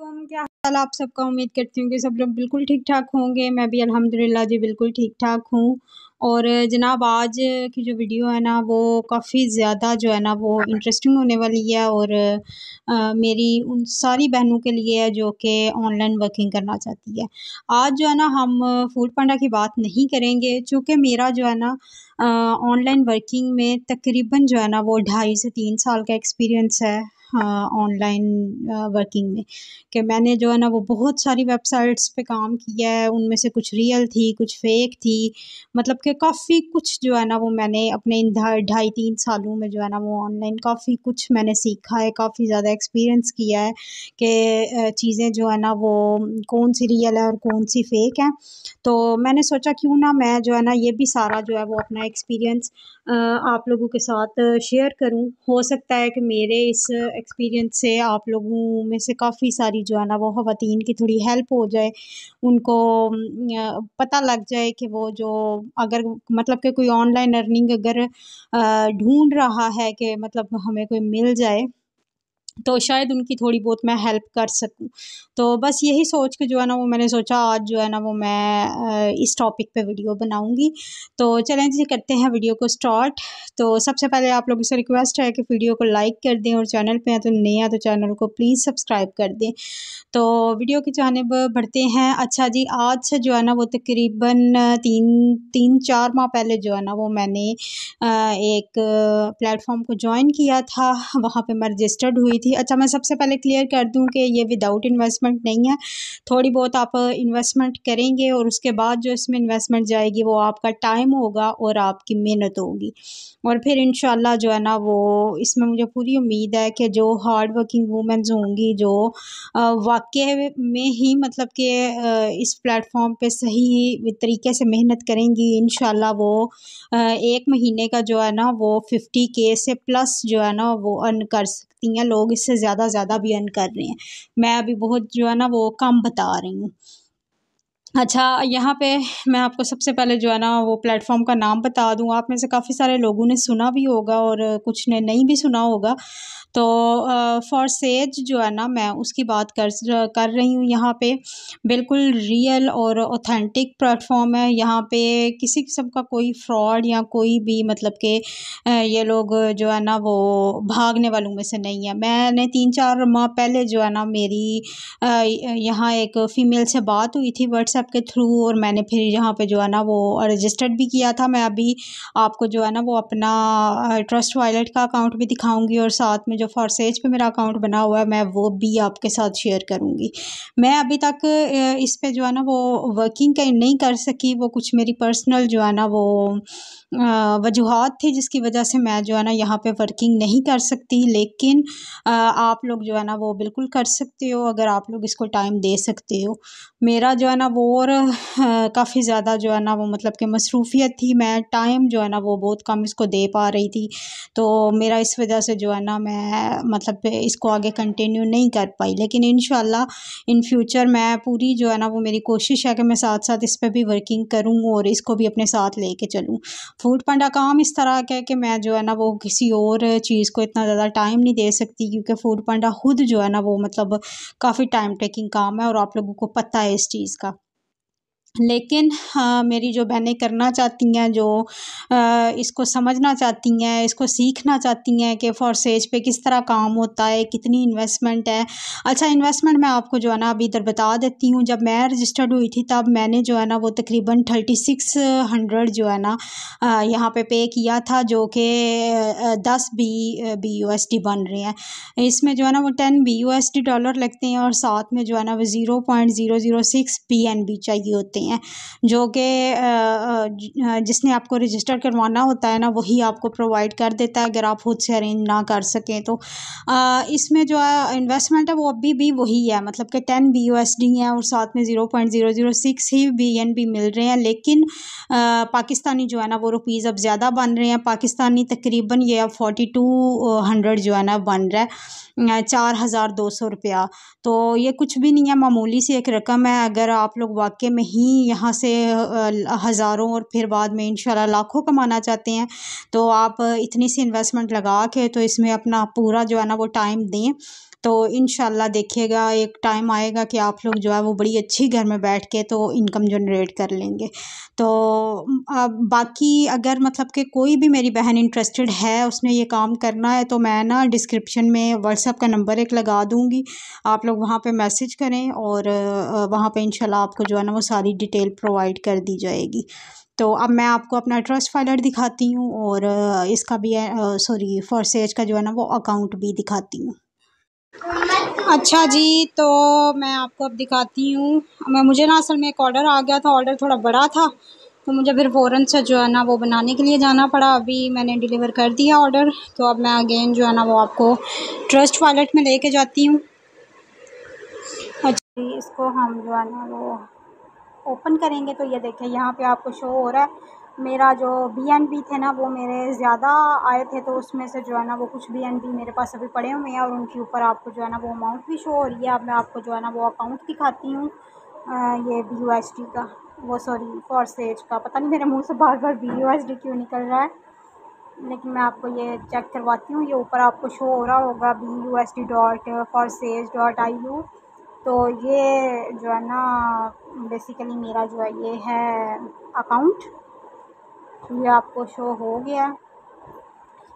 को क्या ताला आप सबका उम्मीद करती हूँ कि सब लोग बिल्कुल ठीक ठाक होंगे मैं भी अल्हम्दुलिल्लाह जी बिल्कुल ठीक ठाक हूँ और जनाब आज की जो वीडियो है ना वो काफ़ी ज़्यादा जो है ना वो इंटरेस्टिंग होने वाली है और आ, मेरी उन सारी बहनों के लिए है जो कि ऑनलाइन वर्किंग करना चाहती है आज जो है ना हम फूड पांडा की बात नहीं करेंगे चूँकि मेरा जो है ना ऑनलाइन वर्किंग में तकरीबन जो है ना वो ढाई से तीन साल का एक्सपीरियंस है ऑनलाइन वर्किंग में कि मैंने जो जो है ना वो बहुत सारी वेबसाइट्स पे काम किया है उनमें से कुछ रियल थी कुछ फेक थी मतलब कि काफ़ी कुछ जो है ना वो मैंने अपने इन ढाई तीन सालों में जो है ना वो ऑनलाइन काफ़ी कुछ मैंने सीखा है काफ़ी ज़्यादा एक्सपीरियंस किया है कि चीज़ें जो है ना वो कौन सी रियल है और कौन सी फेक है तो मैंने सोचा क्यों ना मैं जो है ना ये भी सारा जो है वो अपना एक्सपीरियंस आप लोगों के साथ शेयर करूं हो सकता है कि मेरे इस एक्सपीरियंस से आप लोगों में से काफ़ी सारी जो है ना वो ख़वातीन की थोड़ी हेल्प हो जाए उनको पता लग जाए कि वो जो अगर मतलब कि कोई ऑनलाइन अर्निंग अगर ढूँढ रहा है कि मतलब हमें कोई मिल जाए तो शायद उनकी थोड़ी बहुत मैं हेल्प कर सकूं तो बस यही सोच के जो है ना वो मैंने सोचा आज जो है ना वो मैं इस टॉपिक पे वीडियो बनाऊंगी तो चलें जी करते हैं वीडियो को स्टार्ट तो सबसे पहले आप लोगों से रिक्वेस्ट है कि वीडियो को लाइक कर दें और चैनल पे हैं तो नए हैं तो चैनल को प्लीज़ सब्सक्राइब कर दें तो वीडियो की जानब बढ़ते हैं अच्छा जी आज से जो है ना वो तकरीबन तीन तीन चार माह पहले जो है ना वो मैंने एक प्लेटफॉर्म को ज्वाइन किया था वहाँ पर मैं रजिस्टर्ड हुई थी थी अच्छा मैं सबसे पहले क्लियर कर दूं कि ये विदाउट इन्वेस्टमेंट नहीं है थोड़ी बहुत आप इन्वेस्टमेंट uh, करेंगे और उसके बाद जो इसमें इन्वेस्टमेंट जाएगी वो आपका टाइम होगा और आपकी मेहनत होगी और फिर इन जो है ना वो इसमें मुझे पूरी उम्मीद है कि जो हार्ड वर्किंग वूमेंस होंगी जो uh, वाक्य में ही मतलब कि uh, इस प्लेटफॉर्म पर सही तरीके से मेहनत करेंगी इन वो एक महीने का जो है ना वो फिफ्टी के से प्लस जो है ना वो अर्न कर सकते सकती हैं लोग इससे ज़्यादा ज़्यादा भी अर्न कर रहे हैं मैं अभी बहुत जो है ना वो कम बता रही हूँ अच्छा यहाँ पे मैं आपको सबसे पहले जो है ना वो प्लेटफॉर्म का नाम बता दूँ आप में से काफ़ी सारे लोगों ने सुना भी होगा और कुछ ने नहीं भी सुना होगा तो फॉर सेज जो है ना मैं उसकी बात कर कर रही हूँ यहाँ पे बिल्कुल रियल और ऑथेंटिक प्लेटफॉर्म है यहाँ पे किसी किस्म का कोई फ्रॉड या कोई भी मतलब के ये लोग जो है ना वो भागने वालों में से नहीं है मैंने तीन चार माह पहले जो है ना मेरी यहाँ एक फ़ीमेल से बात हुई थी व्हाट्सएप व्हाट्सएप के थ्रू और मैंने फिर यहाँ पे जो है ना वो रजिस्टर्ड भी किया था मैं अभी आपको जो है ना वो अपना ट्रस्ट वॉलेट का अकाउंट भी दिखाऊंगी और साथ में जो फॉरसेज पे मेरा अकाउंट बना हुआ है मैं वो भी आपके साथ शेयर करूँगी मैं अभी तक इस पर जो है ना वो वर्किंग नहीं कर सकी वो कुछ मेरी पर्सनल जो है ना वो वजूहत थी जिसकी वजह से मैं जो है ना यहाँ पे वर्किंग नहीं कर सकती लेकिन आप लोग जो है ना वो बिल्कुल कर सकते हो अगर आप लोग इसको टाइम दे सकते हो मेरा जो है ना वो और काफ़ी ज़्यादा जो है ना वो मतलब कि मसरूफियत थी मैं टाइम जो है ना वो बहुत कम इसको दे पा रही थी तो मेरा इस वजह से जो है ना मैं मतलब इसको आगे कंटिन्यू नहीं कर पाई लेकिन इन इन फ्यूचर मैं पूरी जो है ना वो मेरी कोशिश है कि मैं साथ साथ इस पर भी वर्किंग करूँ और इसको भी अपने साथ ले कर चलूँ फूड पांडा काम इस तरह का है कि मैं जो है ना वो किसी और चीज़ को इतना ज़्यादा टाइम नहीं दे सकती क्योंकि फूड पांडा ख़ुद जो है ना वो मतलब काफ़ी टाइम टेकिंग काम है और आप लोगों को पता है इस चीज़ का लेकिन हाँ, मेरी जो बहनें करना चाहती हैं जो इसको समझना चाहती हैं इसको सीखना चाहती हैं कि फॉरसेज पे किस तरह काम होता है कितनी इन्वेस्टमेंट है अच्छा इन्वेस्टमेंट मैं आपको जो है ना अभी इधर बता देती हूँ जब मैं रजिस्टर्ड हुई थी तब मैंने जो है ना वो तकरीबन थर्टी सिक्स हंड्रेड जो है ना यहाँ पे पे किया था जो कि दस B B U S D बन रहे हैं इसमें जो है ना वो ten B U S D dollar लगते हैं और साथ में जो है ना वो zero point zero zero six P N B चाहिए होते हैं होती हैं जो कि जिसने आपको रजिस्टर करवाना होता है ना वही आपको प्रोवाइड कर देता है अगर आप खुद से अरेंज ना कर सकें तो इसमें जो इन्वेस्टमेंट है वो अभी भी वही है मतलब कि ten B U S D हैं और साथ में zero point zero zero six ही बी एन बी मिल रहे हैं लेकिन पाकिस्तानी जो है ना वो रुपीज़ अब ज़्यादा बन रहे हैं पाकिस्तानी तकरीबन ये अब फोर्टी टू हंड्रेड जो है ना बन रहा है चार हज़ार दो सौ रुपया तो ये कुछ भी नहीं है मामूली सी एक रकम है अगर आप लोग वाकई में ही नहीं यहाँ से हज़ारों और फिर बाद में इंशाल्लाह लाखों कमाना चाहते हैं तो आप इतनी सी इन्वेस्टमेंट लगा के तो इसमें अपना पूरा जो है ना वो टाइम दें तो इन देखिएगा एक टाइम आएगा कि आप लोग जो है वो बड़ी अच्छी घर में बैठ के तो इनकम जनरेट कर लेंगे तो अब बाकी अगर मतलब कि कोई भी मेरी बहन इंटरेस्टेड है उसने ये काम करना है तो मैं ना डिस्क्रिप्शन में व्हाट्सअप का नंबर एक लगा दूँगी आप लोग वहाँ पर मैसेज करें और वहाँ पर इन आपको जो है ना वो सारी डिटेल प्रोवाइड कर दी जाएगी तो अब मैं आपको अपना ट्रस्ट फाइलर दिखाती हूँ और इसका भी सॉरी फॉर सेज का जो है ना वो अकाउंट भी दिखाती हूँ अच्छा जी तो मैं आपको अब दिखाती हूँ मैं मुझे ना असल में एक ऑर्डर आ गया था ऑर्डर थोड़ा बड़ा था तो मुझे फिर फ़ौर से जो है ना वो बनाने के लिए जाना पड़ा अभी मैंने डिलीवर कर दिया ऑर्डर तो अब मैं अगेन जो है ना वो आपको ट्रस्ट वॉलेट में लेके जाती हूँ अच्छा जी इसको हम जो है ना वो ओपन करेंगे तो ये देखें यहाँ पे आपको शो हो रहा है मेरा जो बी एन बी थे ना वो मेरे ज़्यादा आए थे तो उसमें से जो है ना वो कुछ बी एन बी मेरे पास अभी पड़े हुए हैं और उनके ऊपर आपको जो है ना वो अमाउंट भी शो हो रही है अब मैं आपको जो है ना वो अकाउंट दिखाती हूँ ये बी यू एस डी का वो सॉरी फॉर सेज का पता नहीं मेरे मुँह से बार बार बी यू एस डी क्यों निकल रहा है लेकिन मैं आपको ये चेक करवाती हूँ ये ऊपर आपको शो हो रहा होगा B U S D dot forsage dot I U तो ये जो है ना बेसिकली मेरा जो है ये है अकाउंट ये आपको शो हो गया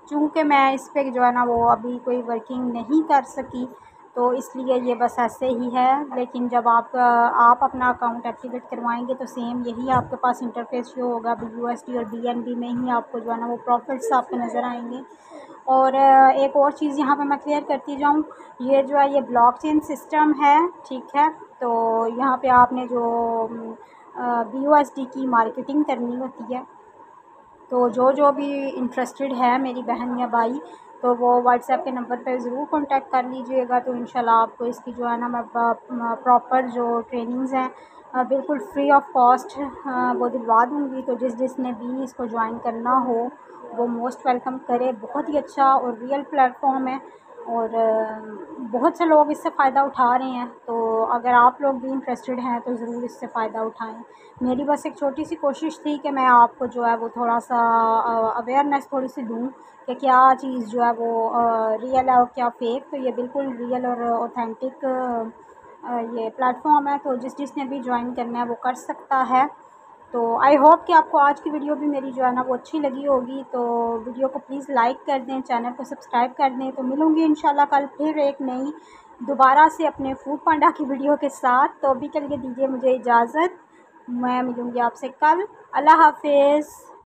चूँकि मैं इस पर जो है ना वो अभी कोई वर्किंग नहीं कर सकी तो इसलिए ये बस ऐसे ही है लेकिन जब आप आप अपना अकाउंट एक्टिवेट करवाएंगे तो सेम यही आपके पास इंटरफेस शो होगा अभी यू एस डी और बी एन बी में ही आपको जो है ना वो प्रॉफिट्स आपके नज़र आएंगे और एक और चीज़ यहाँ पे मैं क्लियर करती जाऊँ ये जो है ये ब्लॉकचेन सिस्टम है ठीक है तो यहाँ पे आपने जो बी यू एस डी की मार्केटिंग करनी होती है तो जो जो भी इंटरेस्टेड है मेरी बहन या भाई तो वो व्हाट्सएप के नंबर पे ज़रूर कांटेक्ट कर लीजिएगा तो इन आपको इसकी जो है ना प्रॉपर जो ट्रेनिंग्स हैं बिल्कुल फ्री ऑफ कॉस्ट वो दिलवा दूँगी तो जिस जिसने भी इसको ज्वाइन करना हो वो मोस्ट वेलकम करे बहुत ही अच्छा और रियल प्लेटफॉर्म है और बहुत से लोग इससे फ़ायदा उठा रहे हैं तो अगर आप लोग भी इंटरेस्टेड हैं तो ज़रूर इससे फ़ायदा उठाएं मेरी बस एक छोटी सी कोशिश थी कि मैं आपको जो है वो थोड़ा सा अवेयरनेस थोड़ी सी दूँ कि क्या चीज़ जो है वो रियल है और क्या फेक तो ये बिल्कुल रियल और ऑथेंटिक ये प्लेटफॉर्म है तो जिस जिसने भी ज्वाइन करना है वो कर सकता है तो आई होप कि आपको आज की वीडियो भी मेरी जो है ना वो अच्छी लगी होगी तो वीडियो को प्लीज़ लाइक कर दें चैनल को सब्सक्राइब कर दें तो मिलूँगी इन कल फिर एक नई दोबारा से अपने फूड पांडा की वीडियो के साथ तो अभी के लिए दीजिए मुझे इजाज़त मैं मिलूँगी आपसे कल अल्लाह हाफिज़